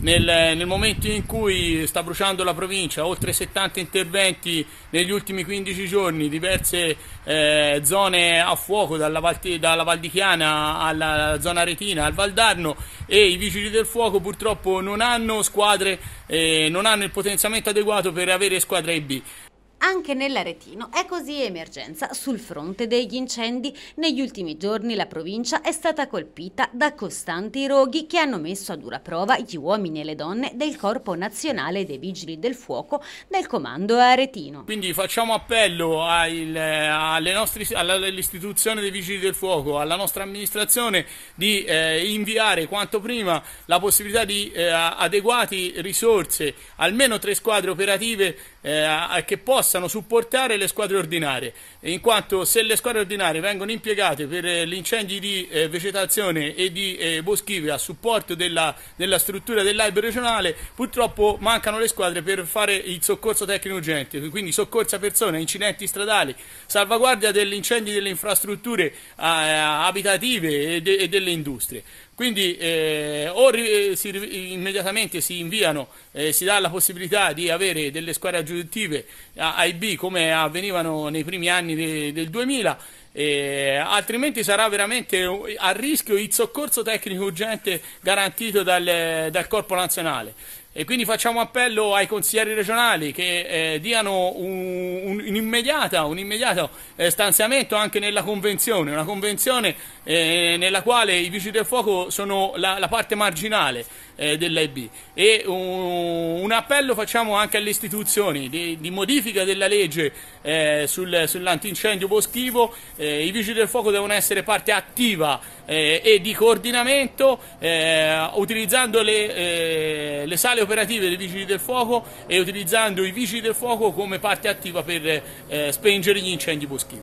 Nel, nel, momento in cui sta bruciando la provincia, oltre 70 interventi negli ultimi 15 giorni, diverse eh, zone a fuoco, dalla, Val, dalla Val di Chiana alla zona Retina, al Valdarno e i vigili del fuoco purtroppo non hanno squadre, eh, non hanno il potenziamento adeguato per avere squadre B. Anche nell'Aretino è così emergenza sul fronte degli incendi. Negli ultimi giorni la provincia è stata colpita da costanti roghi che hanno messo a dura prova gli uomini e le donne del Corpo Nazionale dei Vigili del Fuoco del Comando Aretino. Quindi facciamo appello eh, all'istituzione dei Vigili del Fuoco, alla nostra amministrazione di eh, inviare quanto prima la possibilità di eh, adeguati risorse, almeno tre squadre operative eh, che possano possano supportare le squadre ordinarie, in quanto se le squadre ordinarie vengono impiegate per eh, gli incendi di eh, vegetazione e di eh, boschive a supporto della, della struttura dell'albero regionale, purtroppo mancano le squadre per fare il soccorso tecnico urgente, quindi soccorso a persone, incidenti stradali, salvaguardia degli incendi delle infrastrutture eh, abitative e, de e delle industrie. Quindi eh, o eh, si, immediatamente si inviano, eh, si dà la possibilità di avere delle squadre aggiuntive a, ai B come avvenivano nei primi anni de, del 2000. E altrimenti sarà veramente a rischio il soccorso tecnico urgente garantito dal, dal corpo nazionale. E quindi facciamo appello ai consiglieri regionali che eh, diano un, un, un, immediato eh, stanziamento anche nella convenzione, una convenzione eh, nella quale i vigili del fuoco sono la, la parte marginale eh, dell'AIB. E un, un, appello facciamo anche alle istituzioni di, di modifica della legge eh, sul, sull'antincendio boschivo. Eh, I vigili del fuoco devono essere parte attiva e di coordinamento utilizzando le, le sale le operative dei vigili del fuoco e utilizzando i vigili del fuoco come parte attiva per eh, spengere gli incendi boschivi.